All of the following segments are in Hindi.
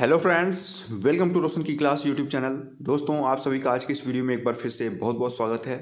hello friends welcome to Roshan की क्लास यूट्यूब चैनल दोस्तों आप सभी का आज की इस वीडियो में एक बार फिर से बहुत बहुत स्वागत है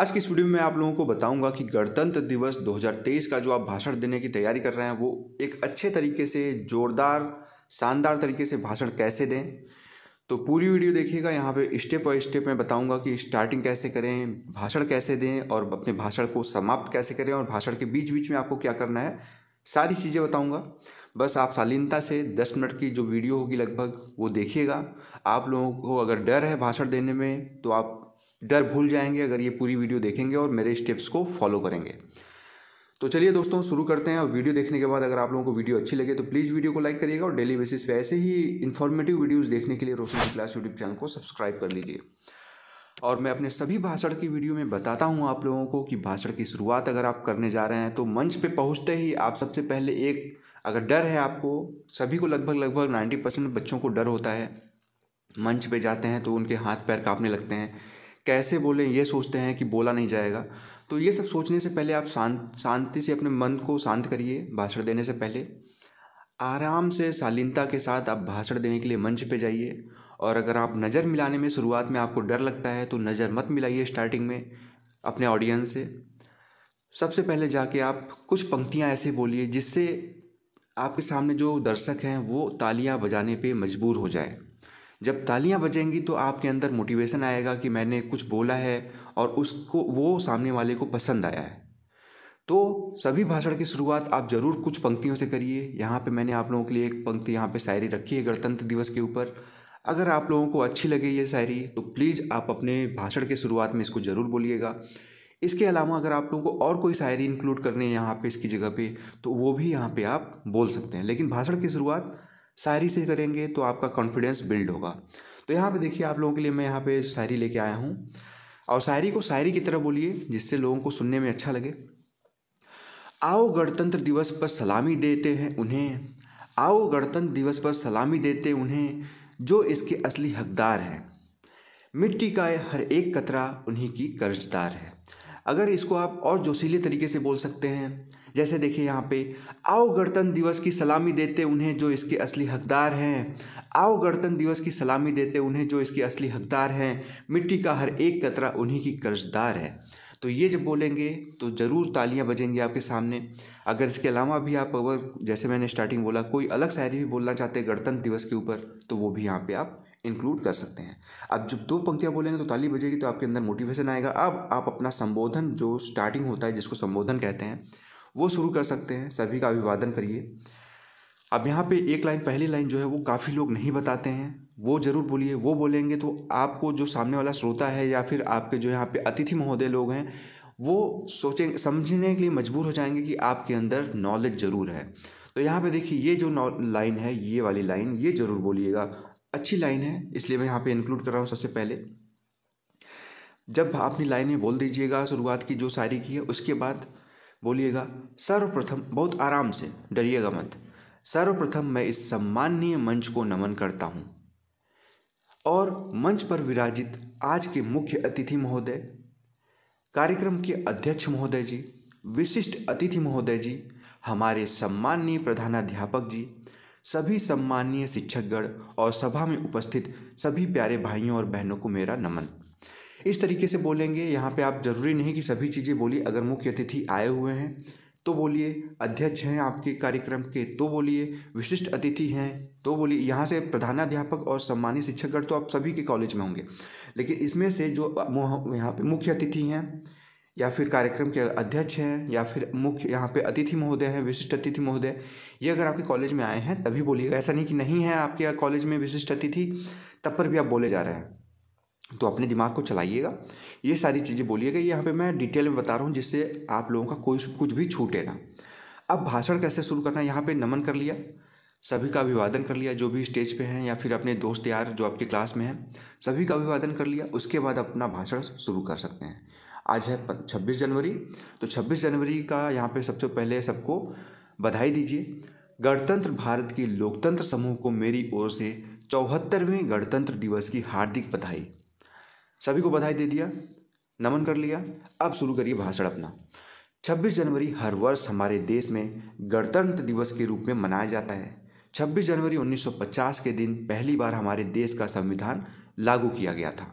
आज की इस वीडियो में आप लोगों को बताऊंगा कि गणतंत्र दिवस 2023 का जो आप भाषण देने की तैयारी कर रहे हैं वो एक अच्छे तरीके से जोरदार शानदार तरीके से भाषण कैसे दें तो पूरी वीडियो देखिएगा यहाँ पर स्टेप बाई स्टेप मैं बताऊँगा कि स्टार्टिंग कैसे करें भाषण कैसे दें और अपने भाषण को समाप्त कैसे करें और भाषण के बीच बीच में आपको क्या करना है सारी चीज़ें बताऊंगा बस आप शालीनता से दस मिनट की जो वीडियो होगी लगभग वो देखिएगा आप लोगों को अगर डर है भाषण देने में तो आप डर भूल जाएंगे अगर ये पूरी वीडियो देखेंगे और मेरे स्टेप्स को फॉलो करेंगे तो चलिए दोस्तों शुरू करते हैं और वीडियो देखने के बाद अगर आप लोगों को वीडियो अच्छी लगे तो प्लीज़ वीडियो को लाइक करिएगा और डेली बेसिस पे ऐसे ही इन्फॉर्मेटिव वीडियोज देखने के लिए रोशन क्लास यूट्यूब चैनल को सब्सक्राइब कर लीजिए और मैं अपने सभी भाषण की वीडियो में बताता हूँ आप लोगों को कि भाषण की शुरुआत अगर आप करने जा रहे हैं तो मंच पे पहुँचते ही आप सबसे पहले एक अगर डर है आपको सभी को लगभग लगभग नाइन्टी परसेंट बच्चों को डर होता है मंच पे जाते हैं तो उनके हाथ पैर काँपने लगते हैं कैसे बोलें ये सोचते हैं कि बोला नहीं जाएगा तो ये सब सोचने से पहले आप शांत शांति से अपने मन को शांत करिए भाषण देने से पहले आराम से शालीनता के साथ आप भाषण देने के लिए मंच पे जाइए और अगर आप नज़र मिलाने में शुरुआत में आपको डर लगता है तो नज़र मत मिलाइए स्टार्टिंग में अपने ऑडियंस से सबसे पहले जाके आप कुछ पंक्तियाँ ऐसे बोलिए जिससे आपके सामने जो दर्शक हैं वो तालियाँ बजाने पर मजबूर हो जाए जब तालियां बजेंगी तो आपके अंदर मोटिवेशन आएगा कि मैंने कुछ बोला है और उसको वो सामने वाले को पसंद आया है तो सभी भाषण की शुरुआत आप ज़रूर कुछ पंक्तियों से करिए यहाँ पे मैंने आप लोगों के लिए एक पंक्ति यहाँ पे शायरी रखी है गणतंत्र दिवस के ऊपर अगर आप लोगों को अच्छी लगे ये शायरी तो प्लीज़ आप अपने भाषण के शुरुआत में इसको ज़रूर बोलिएगा इसके अलावा अगर आप लोगों को और कोई शायरी इंक्लूड करनी है यहाँ पे इसकी जगह पे तो वो भी यहाँ पे आप बोल सकते हैं लेकिन भाषण की शुरुआत शायरी से करेंगे तो आपका कॉन्फिडेंस बिल्ड होगा तो यहाँ पे देखिए आप लोगों के लिए मैं यहाँ पे शायरी लेके आया हूँ और शायरी को शायरी की तरह बोलिए जिससे लोगों को सुनने में अच्छा लगे आओ गणतंत्र दिवस पर सलामी देते हैं उन्हें आओ गणतंत्र दिवस पर सलामी देते उन्हें जो इसके असली हकदार हैं मिट्टी का हर एक कतरा उन्हीं की कर्जदार है अगर इसको आप और जोशीले तरीके से बोल सकते हैं जैसे देखिए यहाँ पे आओ गणतंत्र दिवस की सलामी देते उन्हें जो इसके असली हकदार हैं आओ गणतंत्र दिवस की सलामी देते उन्हें जो इसके असली हकदार हैं मिट्टी का हर एक कतरा उन्हीं की कर्जदार है तो ये जब बोलेंगे तो ज़रूर तालियाँ बजेंगी आपके सामने अगर इसके अलावा भी आप अगर जैसे मैंने स्टार्टिंग बोला कोई अलग शायरी भी बोलना चाहते हैं गणतंत्र दिवस के ऊपर तो वो भी यहाँ पे आप इंक्लूड कर सकते हैं अब जब दो पंक्तियाँ बोलेंगे तो ताली बजेगी तो आपके अंदर मोटिवेशन आएगा अब आप अपना संबोधन जो स्टार्टिंग होता है जिसको संबोधन कहते हैं वो शुरू कर सकते हैं सभी का अभिवादन करिए अब यहाँ पे एक लाइन पहली लाइन जो है वो काफ़ी लोग नहीं बताते हैं वो ज़रूर बोलिए वो बोलेंगे तो आपको जो सामने वाला श्रोता है या फिर आपके जो यहाँ पे अतिथि महोदय लोग हैं वो सोचें समझने के लिए मजबूर हो जाएंगे कि आपके अंदर नॉलेज ज़रूर है तो यहाँ पे देखिए ये जो लाइन है ये वाली लाइन ये ज़रूर बोलिएगा अच्छी लाइन है इसलिए मैं यहाँ पे इंक्लूड कर रहा हूँ सबसे पहले जब अपनी लाइनें बोल दीजिएगा शुरुआत की जो शायरी की है उसके बाद बोलिएगा सर्वप्रथम बहुत आराम से डरिएगा मत सर्वप्रथम मैं इस सम्माननीय मंच को नमन करता हूँ और मंच पर विराजित आज के मुख्य अतिथि महोदय कार्यक्रम के अध्यक्ष महोदय जी विशिष्ट अतिथि महोदय जी हमारे सम्माननीय प्रधानाध्यापक जी सभी सम्माननीय शिक्षकगण और सभा में उपस्थित सभी प्यारे भाइयों और बहनों को मेरा नमन इस तरीके से बोलेंगे यहाँ पे आप जरूरी नहीं कि सभी चीज़ें बोली अगर मुख्य अतिथि आए हुए हैं तो बोलिए अध्यक्ष हैं आपके कार्यक्रम के तो बोलिए विशिष्ट अतिथि हैं तो बोलिए यहाँ से प्रधानाध्यापक और सम्मानित शिक्षकगण तो आप सभी के कॉलेज में होंगे लेकिन इसमें से जो यहाँ पे मुख्य अतिथि हैं या फिर कार्यक्रम के अध्यक्ष हैं या फिर मुख्य यहाँ पे अतिथि महोदय हैं विशिष्ट अतिथि महोदय ये अगर आपके कॉलेज में आए हैं तभी बोलिएगा ऐसा नहीं कि नहीं है आपके कॉलेज में विशिष्ट अतिथि तब पर भी आप बोले जा रहे हैं तो अपने दिमाग को चलाइएगा ये सारी चीज़ें बोलिएगा यहाँ पे मैं डिटेल में बता रहा हूँ जिससे आप लोगों का कोई कुछ भी छूटे ना अब भाषण कैसे शुरू करना है यहाँ पर नमन कर लिया सभी का अभिवादन कर लिया जो भी स्टेज पे हैं या फिर अपने दोस्त यार जो आपके क्लास में हैं सभी का अभिवादन कर लिया उसके बाद अपना भाषण शुरू कर सकते हैं आज है छब्बीस जनवरी तो छब्बीस जनवरी का यहाँ पर सबसे पहले सबको बधाई दीजिए गणतंत्र भारत के लोकतंत्र समूह को मेरी ओर से चौहत्तरवें गणतंत्र दिवस की हार्दिक बधाई सभी को बधाई दे दिया नमन कर लिया अब शुरू करिए भाषण अपना 26 जनवरी हर वर्ष हमारे देश में गणतंत्र दिवस के रूप में मनाया जाता है 26 जनवरी 1950 के दिन पहली बार हमारे देश का संविधान लागू किया गया था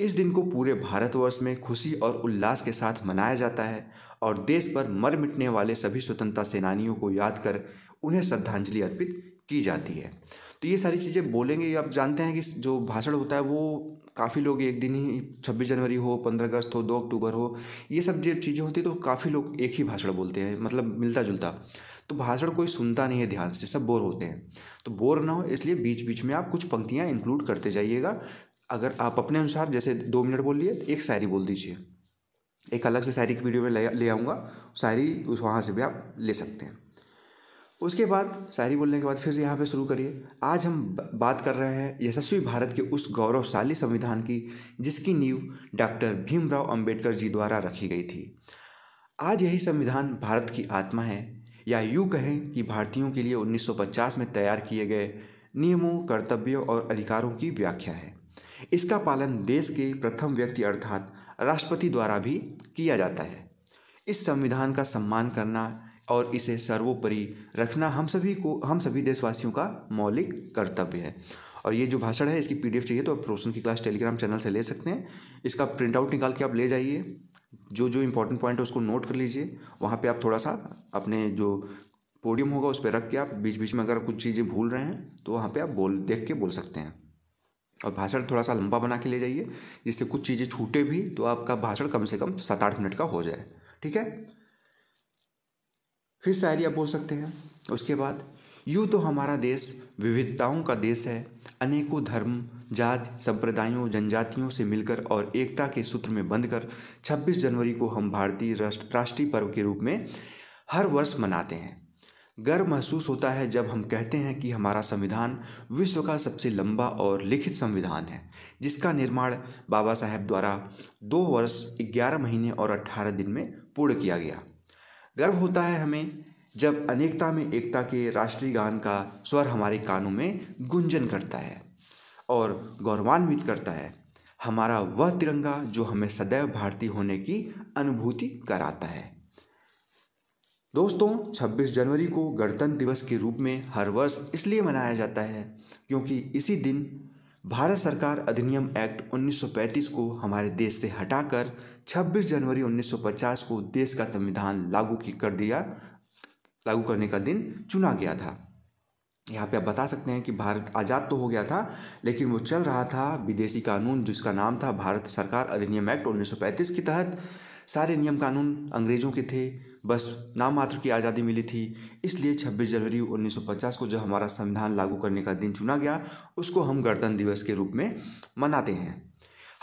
इस दिन को पूरे भारतवर्ष में खुशी और उल्लास के साथ मनाया जाता है और देश पर मर मिटने वाले सभी स्वतंत्रता सेनानियों को याद कर उन्हें श्रद्धांजलि अर्पित की जाती है तो ये सारी चीज़ें बोलेंगे आप जानते हैं कि जो भाषण होता है वो काफ़ी लोग एक दिन ही छब्बीस जनवरी हो पंद्रह अगस्त हो दो अक्टूबर हो ये सब जब चीज़ें होती तो काफ़ी लोग एक ही भाषण बोलते हैं मतलब मिलता जुलता तो भाषण कोई सुनता नहीं है ध्यान से सब बोर होते हैं तो बोर ना हो इसलिए बीच बीच में आप कुछ पंक्तियाँ इंक्लूड करते जाइएगा अगर आप अपने अनुसार जैसे दो मिनट बोल लिए एक शायरी बोल दीजिए एक अलग से शायरी की वीडियो में ले आऊँगा शायरी उस वहाँ से भी आप ले सकते हैं उसके बाद शायरी बोलने के बाद फिर से यहाँ पे शुरू करिए आज हम बात कर रहे हैं यशस्वी भारत के उस गौरवशाली संविधान की जिसकी नींव डॉक्टर भीमराव अंबेडकर जी द्वारा रखी गई थी आज यही संविधान भारत की आत्मा है या यूँ कहें कि भारतीयों के लिए 1950 में तैयार किए गए नियमों कर्तव्यों और अधिकारों की व्याख्या है इसका पालन देश के प्रथम व्यक्ति अर्थात राष्ट्रपति द्वारा भी किया जाता है इस संविधान का सम्मान करना और इसे सर्वोपरि रखना हम सभी को हम सभी देशवासियों का मौलिक कर्तव्य है और ये जो भाषण है इसकी पीडीएफ चाहिए तो आप रोशन की क्लास टेलीग्राम चैनल से ले सकते हैं इसका प्रिंट आउट निकाल के आप ले जाइए जो जो इंपॉर्टेंट पॉइंट है उसको नोट कर लीजिए वहाँ पे आप थोड़ा सा अपने जो पोडियम होगा उस पर रख के आप बीच बीच में अगर कुछ चीज़ें भूल रहे हैं तो वहाँ पर आप बोल देख के बोल सकते हैं और भाषण थोड़ा सा लंबा बना के ले जाइए जिससे कुछ चीज़ें छूटे भी तो आपका भाषण कम से कम सात आठ मिनट का हो जाए ठीक है फिर शायरी आप बोल सकते हैं उसके बाद यूँ तो हमारा देश विविधताओं का देश है अनेकों धर्म जात संप्रदायों जनजातियों से मिलकर और एकता के सूत्र में बंधकर 26 जनवरी को हम भारतीय राष्ट्र राष्ट्रीय पर्व के रूप में हर वर्ष मनाते हैं गर्व महसूस होता है जब हम कहते हैं कि हमारा संविधान विश्व का सबसे लंबा और लिखित संविधान है जिसका निर्माण बाबा साहेब द्वारा दो वर्ष ग्यारह महीने और अट्ठारह दिन में पूर्ण किया गया गर्व होता है हमें जब अनेकता में एकता के राष्ट्रीय गान का स्वर हमारे कानों में गुंजन करता है और गौरवान्वित करता है हमारा वह तिरंगा जो हमें सदैव भारतीय होने की अनुभूति कराता है दोस्तों 26 जनवरी को गणतंत्र दिवस के रूप में हर वर्ष इसलिए मनाया जाता है क्योंकि इसी दिन भारत सरकार अधिनियम एक्ट 1935 को हमारे देश से हटाकर 26 जनवरी 1950 को देश का संविधान लागू की कर दिया लागू करने का दिन चुना गया था यहाँ पे आप बता सकते हैं कि भारत आज़ाद तो हो गया था लेकिन वो चल रहा था विदेशी कानून जिसका नाम था भारत सरकार अधिनियम एक्ट 1935 के तहत सारे नियम कानून अंग्रेज़ों के थे बस नाम मात्र की आज़ादी मिली थी इसलिए 26 जनवरी 1950 को जो हमारा संविधान लागू करने का दिन चुना गया उसको हम गणतंत्र दिवस के रूप में मनाते हैं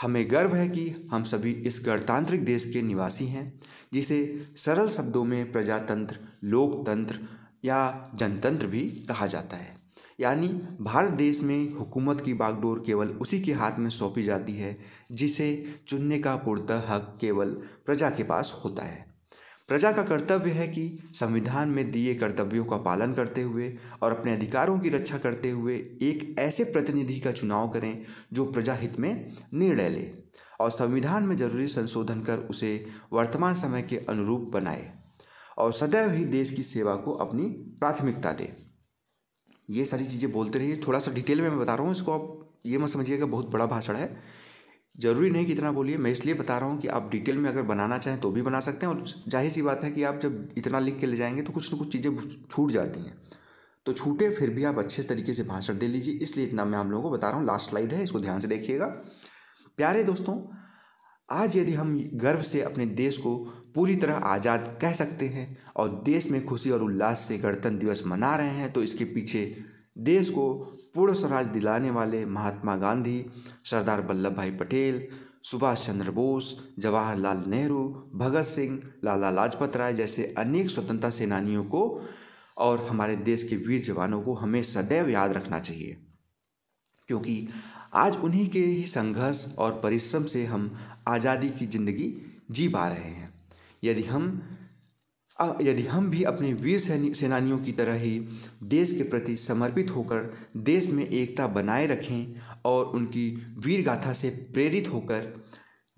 हमें गर्व है कि हम सभी इस गणतांत्रिक देश के निवासी हैं जिसे सरल शब्दों में प्रजातंत्र लोकतंत्र या जनतंत्र भी कहा जाता है यानी भारत देश में हुकूमत की बागडोर केवल उसी के हाथ में सौंपी जाती है जिसे चुनने का पूर्णतः हक केवल प्रजा के पास होता है प्रजा का कर्तव्य है कि संविधान में दिए कर्तव्यों का पालन करते हुए और अपने अधिकारों की रक्षा करते हुए एक ऐसे प्रतिनिधि का चुनाव करें जो प्रजा हित में निर्णय ले और संविधान में जरूरी संशोधन कर उसे वर्तमान समय के अनुरूप बनाए और सदैव ही देश की सेवा को अपनी प्राथमिकता दे ये सारी चीज़ें बोलते रहिए थोड़ा सा डिटेल में मैं बता रहा हूँ इसको आप ये मत समझिएगा बहुत बड़ा भाषण है ज़रूरी नहीं कि इतना बोलिए मैं इसलिए बता रहा हूँ कि आप डिटेल में अगर बनाना चाहें तो भी बना सकते हैं और जाहिर सी बात है कि आप जब इतना लिख के ले जाएंगे तो कुछ ना कुछ चीज़ें छूट जाती हैं तो छूटे फिर भी आप अच्छे तरीके से भाषण दे लीजिए इसलिए इतना मैं हम लोगों को बता रहा हूँ लास्ट स्लाइड है इसको ध्यान से देखिएगा प्यारे दोस्तों आज यदि हम गर्व से अपने देश को पूरी तरह आज़ाद कह सकते हैं और देश में खुशी और उल्लास से गणतंत्र दिवस मना रहे हैं तो इसके पीछे देश को पूर्ण स्वराज दिलाने वाले महात्मा गांधी सरदार वल्लभ भाई पटेल सुभाष चंद्र बोस जवाहरलाल नेहरू भगत सिंह लाला लाजपत राय जैसे अनेक स्वतंत्रता सेनानियों को और हमारे देश के वीर जवानों को हमें सदैव याद रखना चाहिए क्योंकि आज उन्हीं के ही संघर्ष और परिश्रम से हम आज़ादी की जिंदगी जी पा रहे हैं यदि हम यदि हम भी अपने वीर सेनानियों की तरह ही देश के प्रति समर्पित होकर देश में एकता बनाए रखें और उनकी वीर गाथा से प्रेरित होकर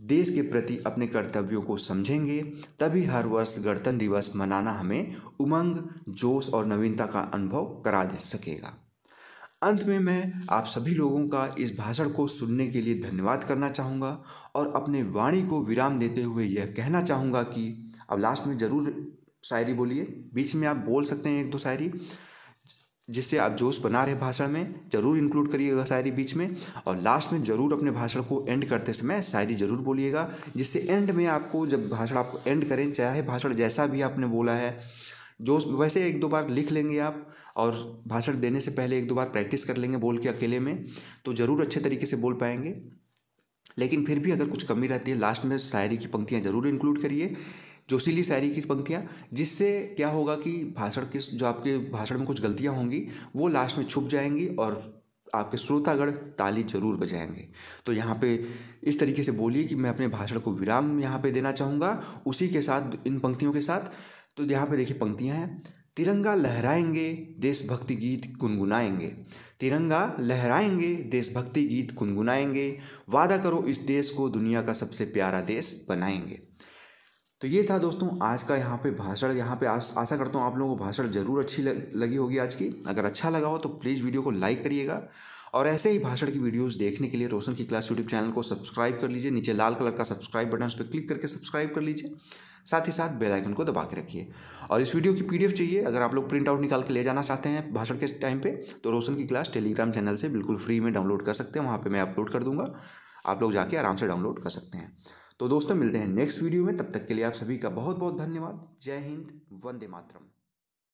देश के प्रति अपने कर्तव्यों को समझेंगे तभी हर वर्ष गणतंत्र दिवस मनाना हमें उमंग जोश और नवीनता का अनुभव करा दे सकेगा अंत में मैं आप सभी लोगों का इस भाषण को सुनने के लिए धन्यवाद करना चाहूँगा और अपने वाणी को विराम देते हुए यह कहना चाहूँगा कि अब लास्ट में ज़रूर शायरी बोलिए बीच में आप बोल सकते हैं एक दो शायरी जिससे आप जोश बना रहे भाषण में ज़रूर इंक्लूड करिएगा शायरी बीच में और लास्ट में ज़रूर अपने भाषण को एंड करते समय शायरी ज़रूर बोलिएगा जिससे एंड में आपको जब भाषण आप एंड करें चाहे भाषण जैसा भी आपने बोला है जोश वैसे एक दो बार लिख लेंगे आप और भाषण देने से पहले एक दो बार प्रैक्टिस कर लेंगे बोल के अकेले में तो ज़रूर अच्छे तरीके से बोल पाएंगे लेकिन फिर भी अगर कुछ कमी रहती है लास्ट में शायरी की पंक्तियाँ ज़रूर इंक्लूड करिए जोशीली शायरी की पंक्तियाँ जिससे क्या होगा कि भाषण के जो आपके भाषण में कुछ गलतियाँ होंगी वो लास्ट में छुप जाएंगी और आपके श्रोतागण ताली जरूर बजाएंगे तो यहाँ पे इस तरीके से बोलिए कि मैं अपने भाषण को विराम यहाँ पे देना चाहूँगा उसी के साथ इन पंक्तियों के साथ तो यहाँ पे देखिए पंक्तियाँ हैं तिरंगा लहराएंगे देशभक्ति गीत गुनगुनाएंगे तिरंगा लहराएंगे देशभक्ति गीत गुनगुनाएंगे वादा करो इस देश को दुनिया का सबसे प्यारा देश बनाएंगे तो ये था दोस्तों आज का यहाँ पे भाषण यहाँ पे आस, आशा करता हूँ आप लोगों को भाषण ज़रूर अच्छी लग, लगी होगी आज की अगर अच्छा लगा हो तो प्लीज़ वीडियो को लाइक करिएगा और ऐसे ही भाषण की वीडियोस देखने के लिए रोशन की क्लास यूट्यूब चैनल को सब्सक्राइब कर लीजिए नीचे लाल कलर का सब्सक्राइब बटन उस पर क्लिक करके सब्सक्राइब कर लीजिए साथ ही साथ बेल आइकन को दबा के रखिए और इस वीडियो की पीडीएफ चाहिए अगर आप लोग प्रिंट आउट निकाल के ले जाना चाहते हैं भाषण के टाइम पर तो रोशन की क्लास टेलीग्राम चैनल से बिल्कुल फ्री में डाउनलोड कर सकते हैं वहाँ पर मैं अपलोड कर दूँगा आप लोग जाके आराम से डाउनलोड कर सकते हैं तो दोस्तों मिलते हैं नेक्स्ट वीडियो में तब तक के लिए आप सभी का बहुत बहुत धन्यवाद जय हिंद वंदे मातरम